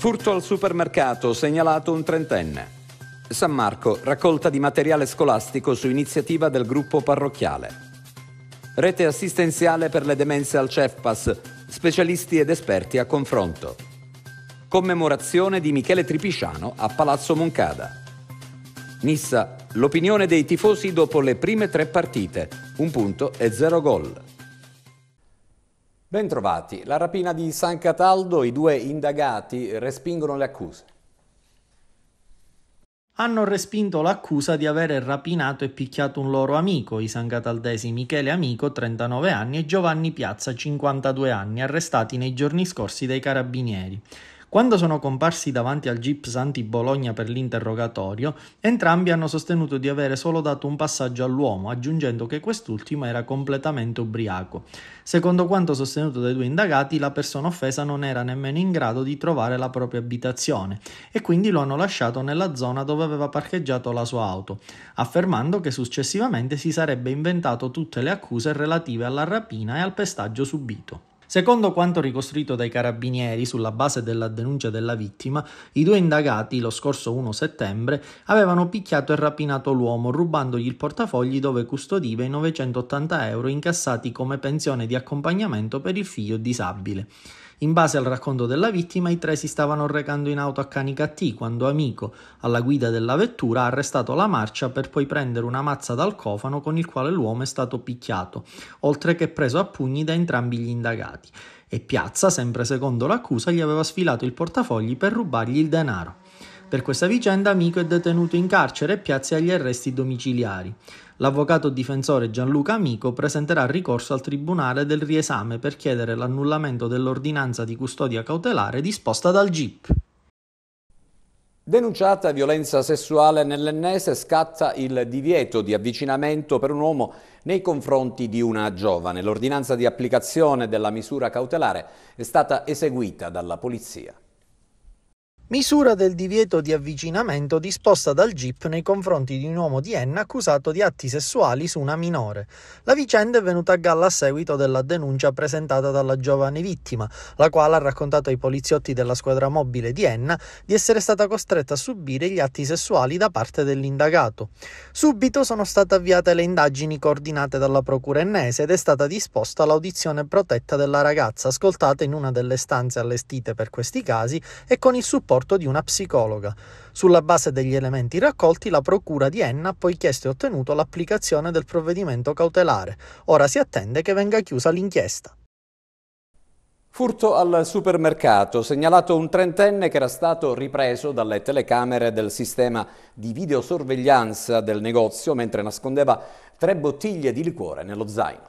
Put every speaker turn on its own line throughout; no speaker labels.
Furto al supermercato, segnalato un trentenne. San Marco, raccolta di materiale scolastico su iniziativa del gruppo parrocchiale. Rete assistenziale per le demenze al CEFPAS, specialisti ed esperti a confronto. Commemorazione di Michele Tripisciano a Palazzo Moncada. Nissa, l'opinione dei tifosi dopo le prime tre partite, un punto e zero gol. Bentrovati. La rapina di San Cataldo, i due indagati respingono
le accuse. Hanno respinto l'accusa di aver rapinato e picchiato un loro amico, i sangataldesi Michele Amico, 39 anni, e Giovanni Piazza, 52 anni, arrestati nei giorni scorsi dai carabinieri. Quando sono comparsi davanti al Gips anti-Bologna per l'interrogatorio, entrambi hanno sostenuto di avere solo dato un passaggio all'uomo, aggiungendo che quest'ultimo era completamente ubriaco. Secondo quanto sostenuto dai due indagati, la persona offesa non era nemmeno in grado di trovare la propria abitazione e quindi lo hanno lasciato nella zona dove aveva parcheggiato la sua auto, affermando che successivamente si sarebbe inventato tutte le accuse relative alla rapina e al pestaggio subito. Secondo quanto ricostruito dai carabinieri sulla base della denuncia della vittima, i due indagati, lo scorso 1 settembre, avevano picchiato e rapinato l'uomo rubandogli il portafogli dove custodiva i 980 euro incassati come pensione di accompagnamento per il figlio disabile. In base al racconto della vittima, i tre si stavano recando in auto a Canicattì quando Amico, alla guida della vettura, ha arrestato la marcia per poi prendere una mazza dal cofano con il quale l'uomo è stato picchiato, oltre che preso a pugni da entrambi gli indagati. E Piazza, sempre secondo l'accusa, gli aveva sfilato il portafogli per rubargli il denaro. Per questa vicenda Amico è detenuto in carcere e Piazza agli arresti domiciliari l'avvocato difensore Gianluca Amico presenterà ricorso al Tribunale del riesame per chiedere l'annullamento dell'ordinanza di custodia cautelare disposta dal GIP.
Denunciata violenza sessuale nell'ennese scatta il divieto di avvicinamento per un uomo nei confronti di una giovane. L'ordinanza di applicazione della misura cautelare è stata eseguita dalla polizia
misura del divieto di avvicinamento disposta dal GIP nei confronti di un uomo di Enna accusato di atti sessuali su una minore. La vicenda è venuta a galla a seguito della denuncia presentata dalla giovane vittima, la quale ha raccontato ai poliziotti della squadra mobile di Enna di essere stata costretta a subire gli atti sessuali da parte dell'indagato. Subito sono state avviate le indagini coordinate dalla procura ennese ed è stata disposta l'audizione protetta della ragazza, ascoltata in una delle stanze allestite per questi casi e con il supporto supporto di una psicologa. Sulla base degli elementi raccolti, la Procura di Enna ha poi chiesto e ottenuto l'applicazione del provvedimento cautelare. Ora si attende che venga chiusa l'inchiesta.
Furto al supermercato, segnalato un trentenne che era stato ripreso dalle telecamere del sistema di videosorveglianza del negozio mentre nascondeva tre bottiglie di liquore nello zaino.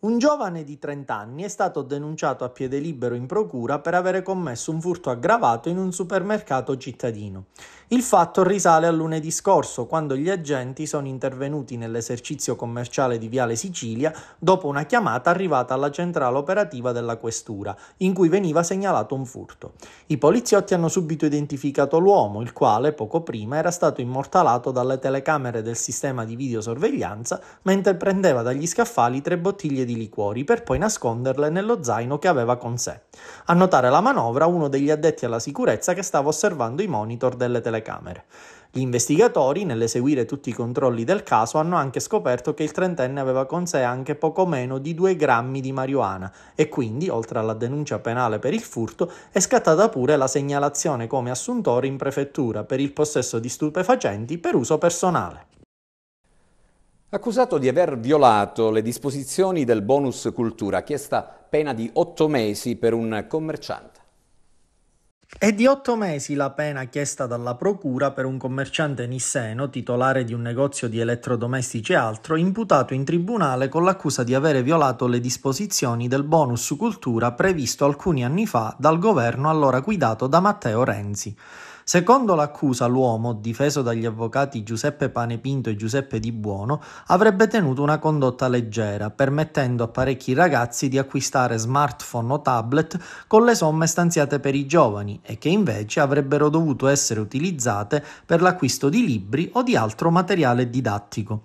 Un giovane di 30 anni è stato denunciato a piede libero in procura per avere commesso un furto aggravato in un supermercato cittadino. Il fatto risale a lunedì scorso, quando gli agenti sono intervenuti nell'esercizio commerciale di Viale Sicilia dopo una chiamata arrivata alla centrale operativa della questura, in cui veniva segnalato un furto. I poliziotti hanno subito identificato l'uomo, il quale poco prima era stato immortalato dalle telecamere del sistema di videosorveglianza mentre prendeva dagli scaffali tre bottiglie di liquori per poi nasconderle nello zaino che aveva con sé. A notare la manovra uno degli addetti alla sicurezza che stava osservando i monitor delle telecamere telecamere. Gli investigatori, nell'eseguire tutti i controlli del caso, hanno anche scoperto che il trentenne aveva con sé anche poco meno di 2 grammi di marijuana e quindi, oltre alla denuncia penale per il furto, è scattata pure la segnalazione come assuntore in prefettura per il possesso di stupefacenti per uso personale.
Accusato di aver violato le disposizioni del bonus cultura, chiesta pena di 8 mesi per un commerciante.
È di otto mesi la pena chiesta dalla Procura per un commerciante nisseno, titolare di un negozio di elettrodomestici e altro, imputato in tribunale con l'accusa di avere violato le disposizioni del bonus cultura previsto alcuni anni fa dal governo allora guidato da Matteo Renzi. Secondo l'accusa, l'uomo, difeso dagli avvocati Giuseppe Panepinto e Giuseppe Di Buono, avrebbe tenuto una condotta leggera, permettendo a parecchi ragazzi di acquistare smartphone o tablet con le somme stanziate per i giovani e che invece avrebbero dovuto essere utilizzate per l'acquisto di libri o di altro materiale didattico.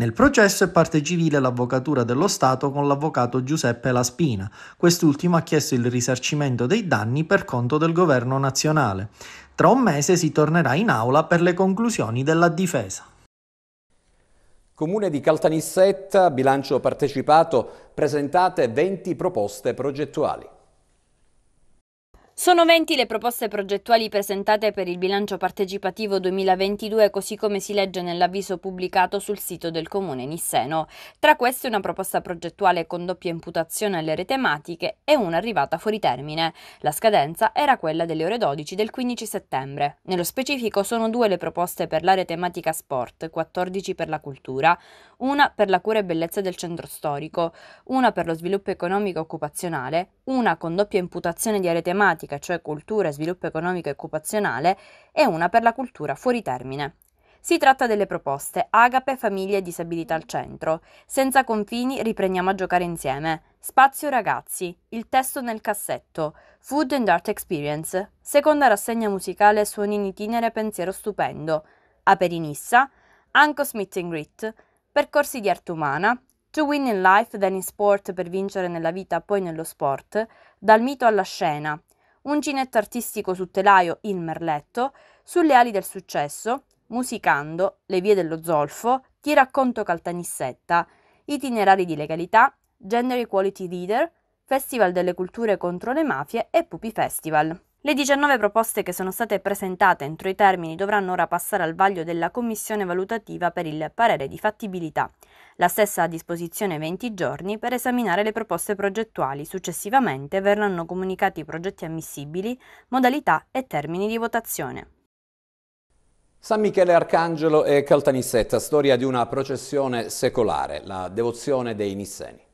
Nel processo è parte civile l'Avvocatura dello Stato con l'avvocato Giuseppe Laspina. Quest'ultimo ha chiesto il risarcimento dei danni per conto del governo nazionale. Tra un mese si tornerà in aula per le conclusioni della difesa.
Comune di Caltanissetta, bilancio partecipato, presentate 20 proposte progettuali.
Sono 20 le proposte progettuali presentate per il bilancio partecipativo 2022, così come si legge nell'avviso pubblicato sul sito del comune Nisseno. Tra queste una proposta progettuale con doppia imputazione alle tematiche e una arrivata fuori termine. La scadenza era quella delle ore 12 del 15 settembre. Nello specifico sono due le proposte per l'area tematica sport, 14 per la cultura, una per la cura e bellezza del centro storico, una per lo sviluppo economico e occupazionale, una con doppia imputazione di aree tematiche tematica, cioè cultura, sviluppo economico e occupazionale, e una per la cultura fuori termine. Si tratta delle proposte Agape, Famiglia e Disabilità al Centro. Senza confini riprendiamo a giocare insieme. Spazio Ragazzi, Il testo nel cassetto, Food and Art Experience, Seconda rassegna musicale Suoni in itinere Pensiero stupendo, Aperinissa, Anco Smith and Grit, Percorsi di arte umana, To Win in Life, then in Sport per vincere nella vita, poi nello sport, Dal mito alla scena, un ginetto artistico su telaio Il Merletto, Sulle ali del successo, Musicando, Le vie dello zolfo, Ti racconto Caltanissetta, Itinerari di legalità, Gender Equality Leader, Festival delle culture contro le mafie e Pupi Festival. Le 19 proposte che sono state presentate entro i termini dovranno ora passare al vaglio della Commissione valutativa per il parere di fattibilità. La stessa ha a disposizione 20 giorni per esaminare le proposte progettuali. Successivamente verranno comunicati i progetti ammissibili, modalità e termini di votazione.
San Michele Arcangelo e Caltanissetta, storia di una processione secolare, la devozione dei Nisseni.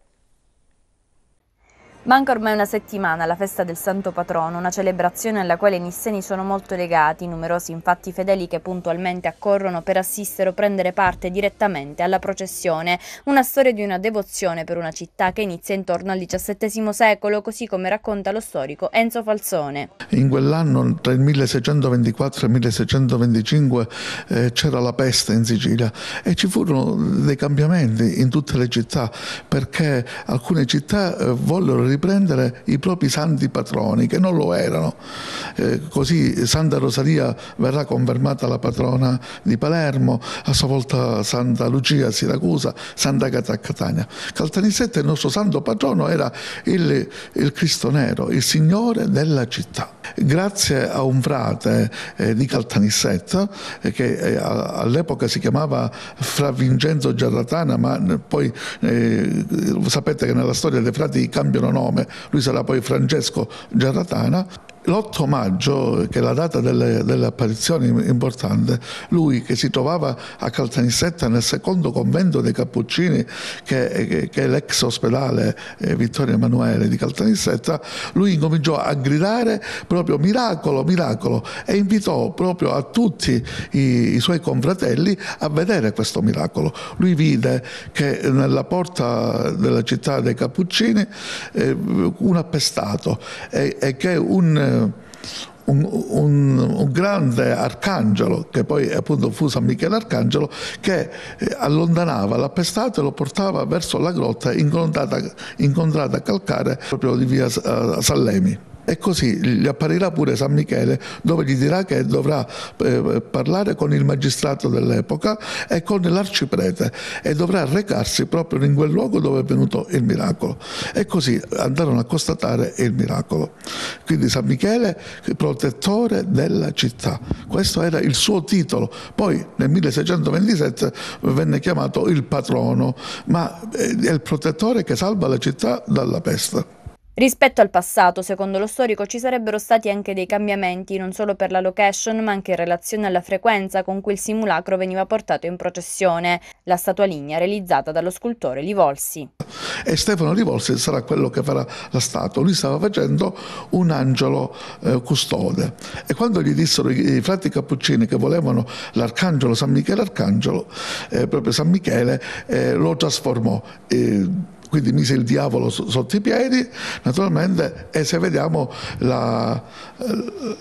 Manca ormai una settimana alla festa del Santo Patrono, una celebrazione alla quale i nisseni sono molto legati, numerosi infatti fedeli che puntualmente accorrono per assistere o prendere parte direttamente alla processione, una storia di una devozione per una città che inizia intorno al XVII secolo, così come racconta lo storico Enzo Falzone.
In quell'anno, tra il 1624 e il 1625, eh, c'era la peste in Sicilia e ci furono dei cambiamenti in tutte le città, perché alcune città eh, vollero rimanere riprendere i propri santi patroni che non lo erano. Eh, così Santa Rosalia verrà confermata la patrona di Palermo, a sua volta Santa Lucia a Siracusa, Santa Gata a Catania. Caltanissetta, il nostro santo patrono, era il, il Cristo Nero, il Signore della città grazie a un frate eh, di Caltanissetta eh, che eh, all'epoca si chiamava Fra Vincenzo Giarratana ma poi eh, sapete che nella storia dei frati cambiano nome, lui sarà poi Francesco Giarratana l'8 maggio, che è la data delle, delle apparizioni importante, lui che si trovava a Caltanissetta nel secondo convento dei Cappuccini, che, che, che è l'ex ospedale eh, Vittorio Emanuele di Caltanissetta, lui incominciò a gridare proprio miracolo, miracolo e invitò proprio a tutti i, i suoi confratelli a vedere questo miracolo. Lui vide che nella porta della città dei Cappuccini eh, un appestato e, e che un eh, un, un, un, grande arcangelo, che poi appunto fu San Michele Arcangelo, che eh, allontanava l'appestato e lo portava verso la grotta incontrata, incontrata calcare proprio di via eh, Sallemi e così gli apparirà pure San Michele dove gli dirà che dovrà eh, parlare con il magistrato dell'epoca e con l'arciprete e dovrà recarsi proprio in quel luogo dove è venuto il miracolo e così andarono a constatare il miracolo. Quindi San Michele protettore della città, questo era il suo titolo, poi nel 1627 venne chiamato il patrono, ma eh, è il protettore che salva la città dalla peste.
Rispetto al passato, secondo lo storico, ci sarebbero stati anche dei cambiamenti, non solo per la location, ma anche in relazione alla frequenza con cui il simulacro veniva portato in processione, la statua lignea realizzata dallo scultore Livolsi.
E Stefano Livolsi sarà quello che farà la statua. Lui stava facendo un angelo eh, custode. E quando gli dissero i, i frati cappuccini che volevano l'arcangelo San Michele Arcangelo, eh, proprio San Michele, eh, lo trasformò. Eh, quindi mise il diavolo sotto i piedi, naturalmente, e se vediamo la,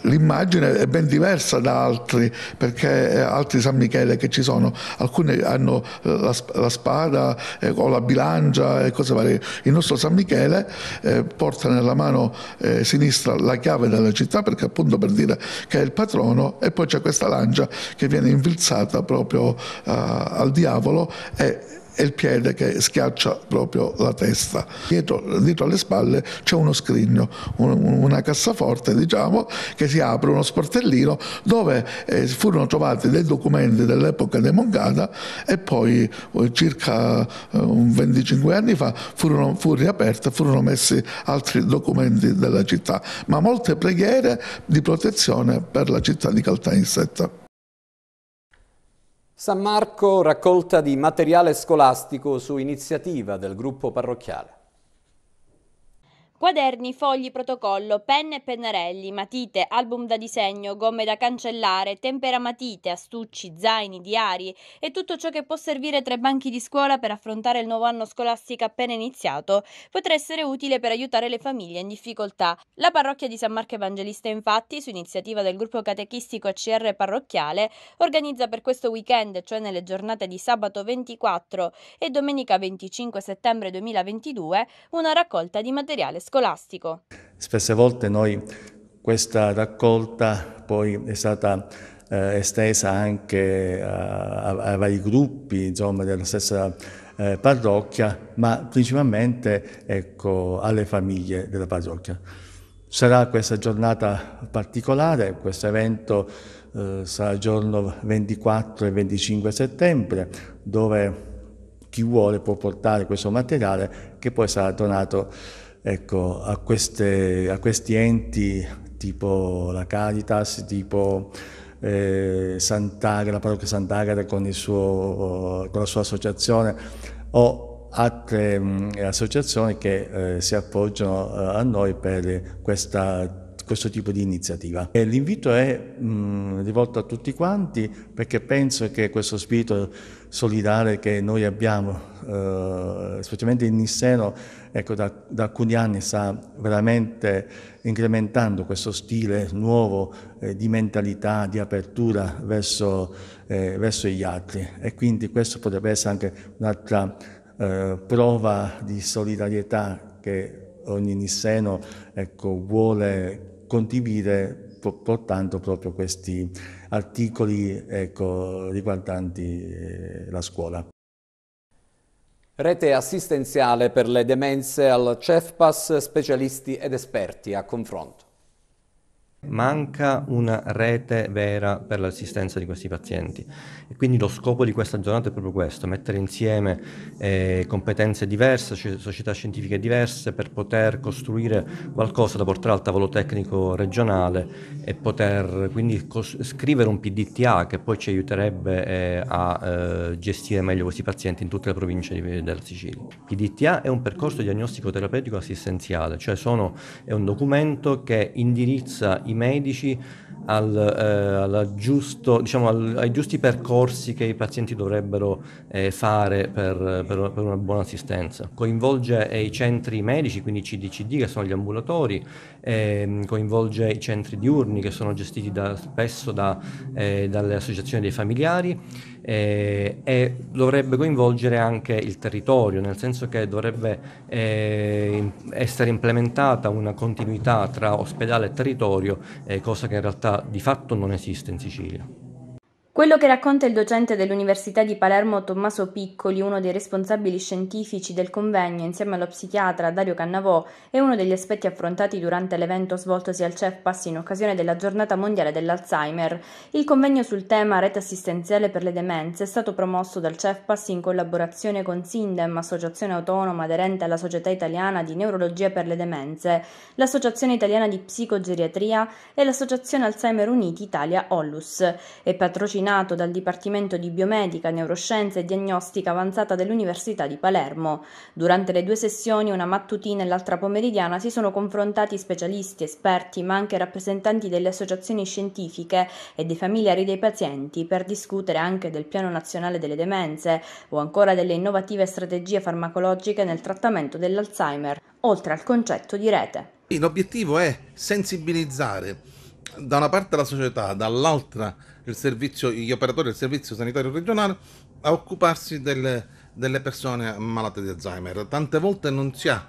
l'immagine è ben diversa da altri, perché eh, altri San Michele che ci sono, alcuni hanno eh, la, la spada eh, o la bilancia e cose varie. Il nostro San Michele eh, porta nella mano eh, sinistra la chiave della città, perché appunto per dire che è il patrono, e poi c'è questa lancia che viene infilzata proprio eh, al diavolo. E, è il piede che schiaccia proprio la testa. Dietro, dietro alle spalle c'è uno scrigno, un, una cassaforte diciamo, che si apre, uno sportellino dove eh, furono trovati dei documenti dell'epoca dei Mongada e poi eh, circa eh, 25 anni fa furono, fu riaperta, furono messi altri documenti della città, ma molte preghiere di protezione per la città di Caltanissetta.
San Marco raccolta di materiale scolastico su iniziativa del gruppo parrocchiale.
Quaderni, fogli, protocollo, penne e pennarelli, matite, album da disegno, gomme da cancellare, temperamatite, astucci, zaini, diari e tutto ciò che può servire tra i banchi di scuola per affrontare il nuovo anno scolastico appena iniziato potrà essere utile per aiutare le famiglie in difficoltà. La parrocchia di San Marco Evangelista infatti, su iniziativa del gruppo catechistico ACR parrocchiale, organizza per questo weekend, cioè nelle giornate di sabato 24 e domenica 25 settembre 2022, una raccolta di materiale scolastico scolastico.
Spesse volte noi questa raccolta poi è stata eh, estesa anche a, a, vari gruppi insomma, della stessa eh, parrocchia, ma principalmente ecco, alle famiglie della parrocchia. Sarà questa giornata particolare, questo evento eh, sarà il giorno 24 e 25 settembre, dove chi vuole può portare questo materiale che poi sarà donato ecco, a, queste, a, questi enti tipo la Caritas, tipo eh, Sant'Agata, la parrocchia Sant'Agata con, con la sua associazione o altre mh, mm, associazioni che eh, si appoggiano eh, a noi per questa questo tipo di iniziativa. l'invito è mh, mm, rivolto a tutti quanti perché penso che questo spirito solidale che noi abbiamo, eh, specialmente in Nisseno, ecco, da, da, alcuni anni sta veramente incrementando questo stile nuovo eh, di mentalità, di apertura verso, eh, verso gli altri. E quindi questo potrebbe essere anche un'altra eh, prova di solidarietà che ogni nisseno ecco, vuole condividere portando proprio questi articoli ecco, riguardanti eh, la scuola.
Rete assistenziale per le demenze al CEFPAS, specialisti ed esperti a confronto
manca una rete vera per l'assistenza di questi pazienti. E quindi lo scopo di questa giornata è proprio questo, mettere insieme eh, competenze diverse, società scientifiche diverse per poter costruire qualcosa da portare al tavolo tecnico regionale e poter quindi cos- scrivere un PDTA che poi ci aiuterebbe eh, a eh, gestire meglio questi pazienti in tutte le province di, della Sicilia. PDTA è un percorso diagnostico terapeutico assistenziale, cioè sono, è un documento che indirizza i medici al, eh, giusto, diciamo, al, ai giusti percorsi che i pazienti dovrebbero eh, fare per, per, per, una buona assistenza. Coinvolge eh, i centri medici, quindi i CDCD che sono gli ambulatori, ehm, coinvolge i centri diurni che sono gestiti da, spesso da, eh, dalle associazioni dei familiari eh, e dovrebbe coinvolgere anche il territorio, nel senso che dovrebbe essere implementata una continuità tra ospedale e territorio, cosa che in realtà di fatto non esiste in Sicilia.
Quello che racconta il docente dell'Università di Palermo Tommaso Piccoli, uno dei responsabili scientifici del convegno, insieme allo psichiatra Dario Cannavò, è uno degli aspetti affrontati durante l'evento svoltosi al CEFPAS in occasione della giornata mondiale dell'Alzheimer. Il convegno sul tema rete assistenziale per le demenze è stato promosso dal CEFPAS in collaborazione con Sindem, associazione autonoma aderente alla Società Italiana di Neurologia per le Demenze, l'Associazione Italiana di Psicogeriatria e l'Associazione Alzheimer Uniti Italia Ollus. È patrocinato coordinato dal Dipartimento di Biomedica, Neuroscienze e Diagnostica Avanzata dell'Università di Palermo. Durante le due sessioni, una mattutina e l'altra pomeridiana, si sono confrontati specialisti, esperti, ma anche rappresentanti delle associazioni scientifiche e dei familiari dei pazienti per discutere anche del Piano Nazionale delle Demenze o ancora delle innovative strategie farmacologiche nel trattamento dell'Alzheimer, oltre al concetto di rete.
L'obiettivo è sensibilizzare da una parte la società, dall'altra servizio, gli operatori del servizio sanitario regionale a occuparsi delle, delle persone malate di Alzheimer. Tante volte non si ha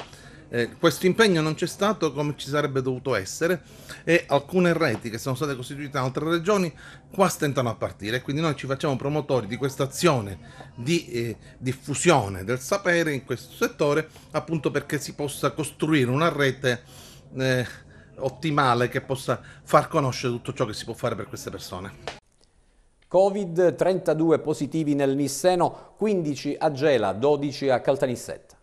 eh, questo impegno non c'è stato come ci sarebbe dovuto essere e alcune reti che sono state costituite in altre regioni qua stentano a partire. Quindi noi ci facciamo promotori di questa azione di eh, diffusione del sapere in questo settore appunto perché si possa costruire una rete eh, ottimale che possa far conoscere tutto ciò che si può fare per queste persone.
Covid, 32 positivi nel
Nisseno, 15 a Gela, 12 a Caltanissetta.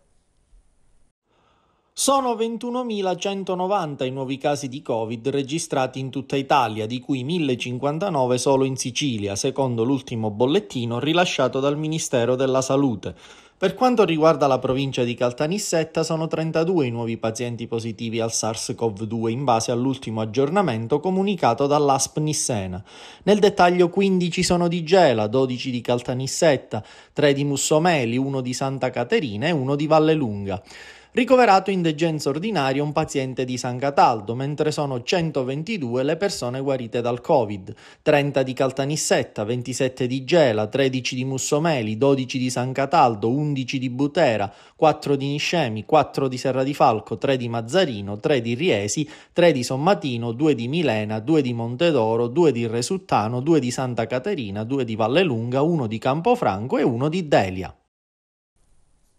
Sono 21.190 i nuovi casi di Covid registrati in tutta Italia, di cui 1.059 solo in Sicilia, secondo l'ultimo bollettino rilasciato dal Ministero della Salute. Per quanto riguarda la provincia di Caltanissetta, sono 32 i nuovi pazienti positivi al SARS-CoV-2 in base all'ultimo aggiornamento comunicato dall'ASP Nissena. Nel dettaglio 15 sono di Gela, 12 di Caltanissetta, 3 di Mussomeli, 1 di Santa Caterina e 1 di Vallelunga ricoverato in degenza ordinaria un paziente di San Cataldo, mentre sono 122 le persone guarite dal Covid, 30 di Caltanissetta, 27 di Gela, 13 di Mussomeli, 12 di San Cataldo, 11 di Butera, 4 di Niscemi, 4 di Serra di Falco, 3 di Mazzarino, 3 di Riesi, 3 di Sommatino, 2 di Milena, 2 di Montedoro, 2 di Resuttano, 2 di Santa Caterina, 2 di Vallelunga, 1 di Campofranco e 1 di Delia.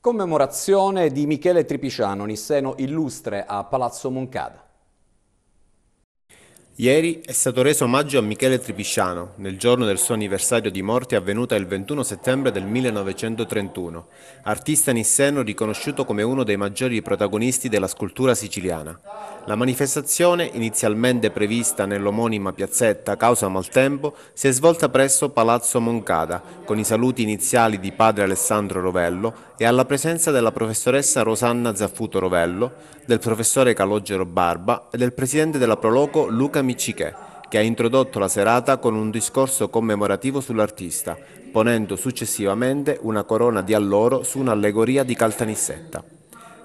Commemorazione di Michele Tripiciano,
Nisseno illustre a Palazzo Moncada.
Ieri è stato reso omaggio a Michele Tripisciano, nel giorno del suo anniversario di morte avvenuta il 21 settembre del 1931, artista nisseno riconosciuto come uno dei maggiori protagonisti della scultura siciliana. La manifestazione, inizialmente prevista nell'omonima piazzetta causa maltempo, si è svolta presso Palazzo Moncada, con i saluti iniziali di padre Alessandro Rovello e alla presenza della professoressa Rosanna Zaffuto Rovello, del professore Calogero Barba e del presidente della Proloco Luca Miccichè, che ha introdotto la serata con un discorso commemorativo sull'artista, ponendo successivamente una corona di alloro su un'allegoria di Caltanissetta.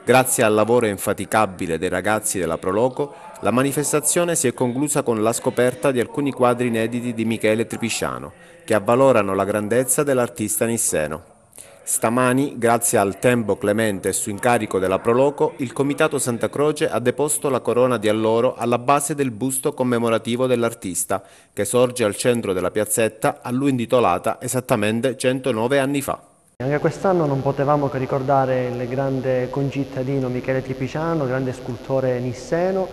Grazie al lavoro infaticabile dei ragazzi della Proloco, la manifestazione si è conclusa con la scoperta di alcuni quadri inediti di Michele Tripisciano, che avvalorano la grandezza dell'artista nisseno. Stamani, grazie al tempo clemente su incarico della Proloco, il Comitato Santa Croce ha deposto la corona di alloro alla base del busto commemorativo dell'artista, che sorge al centro della piazzetta a lui intitolata esattamente 109 anni fa.
Anche quest'anno non potevamo che ricordare il grande concittadino Michele Tripiciano, grande scultore nisseno,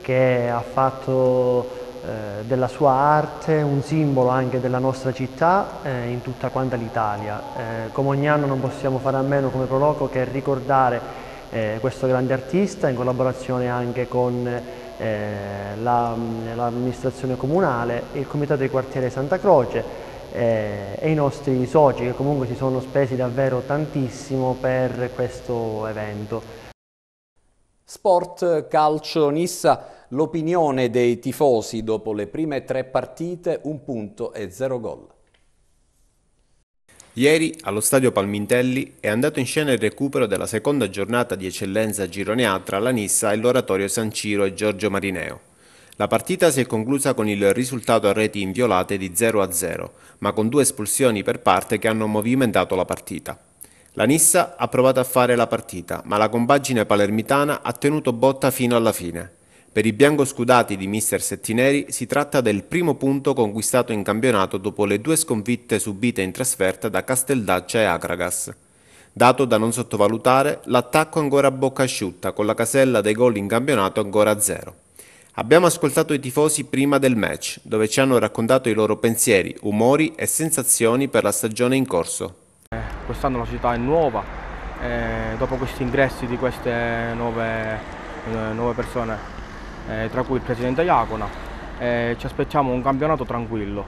che ha fatto eh, della sua arte, un simbolo anche della nostra città eh, in tutta quanta l'Italia. Eh, come ogni anno non possiamo fare a meno come Proloco che ricordare eh, questo grande artista in collaborazione anche con eh, mm, l'amministrazione la, comunale, il comitato di quartiere Santa Croce e i nostri soci che comunque si sono spesi davvero tantissimo per questo evento.
Sport, calcio, Nissa, L'opinione dei tifosi dopo le prime tre partite, un punto e zero gol.
Ieri allo stadio Palmintelli è andato in scena il recupero della seconda giornata di eccellenza gironea tra la Nissa e l'oratorio San Ciro e Giorgio Marineo. La partita si è conclusa con il risultato a reti inviolate di 0-0, ma con due espulsioni per parte che hanno movimentato la partita. La Nissa ha provato a fare la partita, ma la compagine palermitana ha tenuto botta fino alla fine. Per i biancoscudati di Mister Settineri si tratta del primo punto conquistato in campionato dopo le due sconfitte subite in trasferta da Casteldaccia e Agragas. Dato da non sottovalutare, l'attacco ancora a bocca asciutta, con la casella dei gol in campionato ancora a zero. Abbiamo ascoltato i tifosi prima del match, dove ci hanno raccontato i loro pensieri, umori e sensazioni per la stagione in corso. Eh, quest'anno la società è nuova, eh, dopo questi ingressi di queste nuove, eh, nuove persone eh, tra cui il presidente Iacona, eh, ci aspettiamo un campionato tranquillo.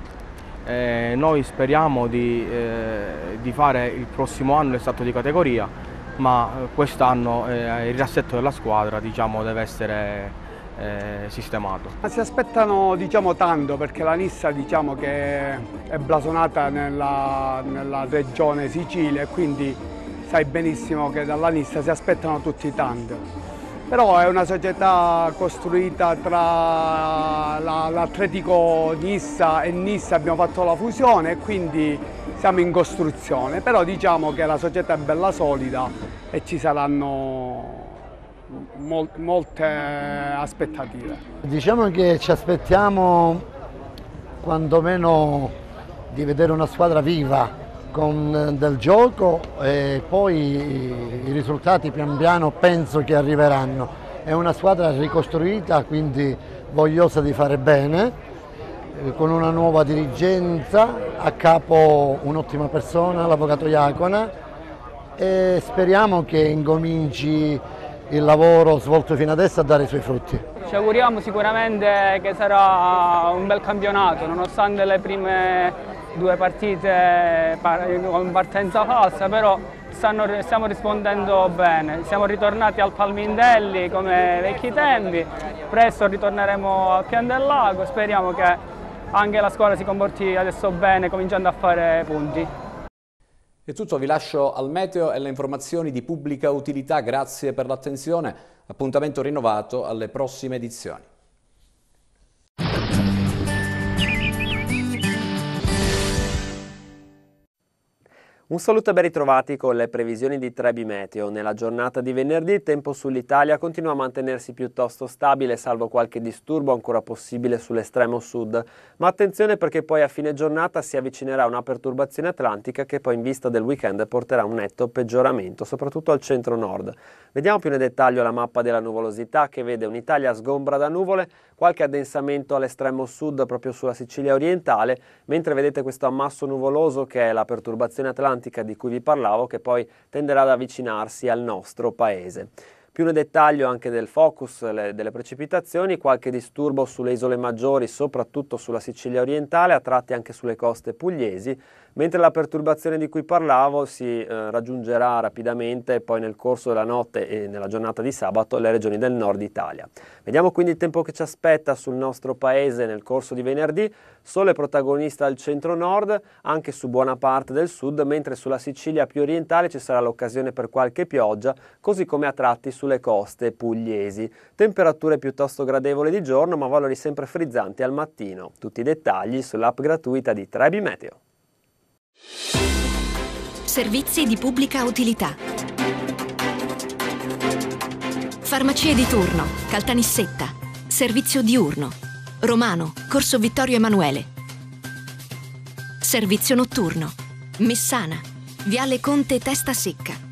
Eh, noi speriamo di, eh, di, fare il prossimo anno il salto di categoria, ma eh, quest'anno eh, il riassetto della squadra diciamo, deve essere sistemato. Si aspettano diciamo, tanto perché la Nissa diciamo, è blasonata nella, nella regione Sicilia e quindi sai benissimo che dalla Nissa si aspettano tutti tanto però è una società costruita tra l'Atletico Nissa e Nissa, abbiamo fatto la fusione e quindi siamo in costruzione, però diciamo che la società è bella solida e ci saranno mol molte aspettative.
Diciamo che ci aspettiamo quantomeno di vedere una squadra viva, con eh, del gioco e poi i risultati pian piano penso che arriveranno. È una squadra ricostruita, quindi vogliosa di fare bene, eh, con una nuova dirigenza, a capo un'ottima persona, l'avvocato Iacona e speriamo che incominci il
lavoro svolto fino adesso a dare i suoi frutti.
Ci auguriamo sicuramente che sarà un bel campionato, nonostante le prime due partite con partenza falsa, però stanno, stiamo rispondendo bene. Siamo ritornati al Palmindelli come vecchi tempi, presto ritorneremo a Pian del Lago, speriamo che anche la squadra si comporti adesso bene cominciando a fare punti.
È tutto, vi lascio al meteo e alle informazioni di pubblica utilità, grazie per l'attenzione, appuntamento rinnovato alle prossime edizioni.
Un saluto e ben ritrovati con le previsioni di Trebi Meteo. Nella giornata di venerdì il tempo sull'Italia continua a mantenersi piuttosto stabile, salvo qualche disturbo ancora possibile sull'estremo sud. Ma attenzione perché poi a fine giornata si avvicinerà una perturbazione atlantica che poi in vista del weekend porterà un netto peggioramento, soprattutto al centro-nord. Vediamo più nel dettaglio la mappa della nuvolosità che vede un'Italia sgombra da nuvole, qualche addensamento all'estremo sud proprio sulla Sicilia orientale, mentre vedete questo ammasso nuvoloso che è la perturbazione atlantica atlantica di cui vi parlavo che poi tenderà ad avvicinarsi al nostro paese. Più nel dettaglio anche del focus le, delle precipitazioni, qualche disturbo sulle isole maggiori, soprattutto sulla Sicilia orientale, a tratti anche sulle coste pugliesi, mentre la perturbazione di cui parlavo si eh, raggiungerà rapidamente poi nel corso della notte e nella giornata di sabato le regioni del nord Italia. Vediamo quindi il tempo che ci aspetta sul nostro paese nel corso di venerdì. Sole protagonista al centro-nord, anche su buona parte del sud, mentre sulla Sicilia più orientale ci sarà l'occasione per qualche pioggia, così come a tratti sulle coste pugliesi. Temperature piuttosto gradevoli di giorno ma valori sempre frizzanti al mattino. Tutti i dettagli sull'app gratuita di Trebi Meteo.
Servizi di pubblica utilità. Farmacie di turno, Caltanissetta. Servizio diurno. Romano, Corso Vittorio Emanuele. Servizio notturno. Messana. Viale Conte Testa Secca.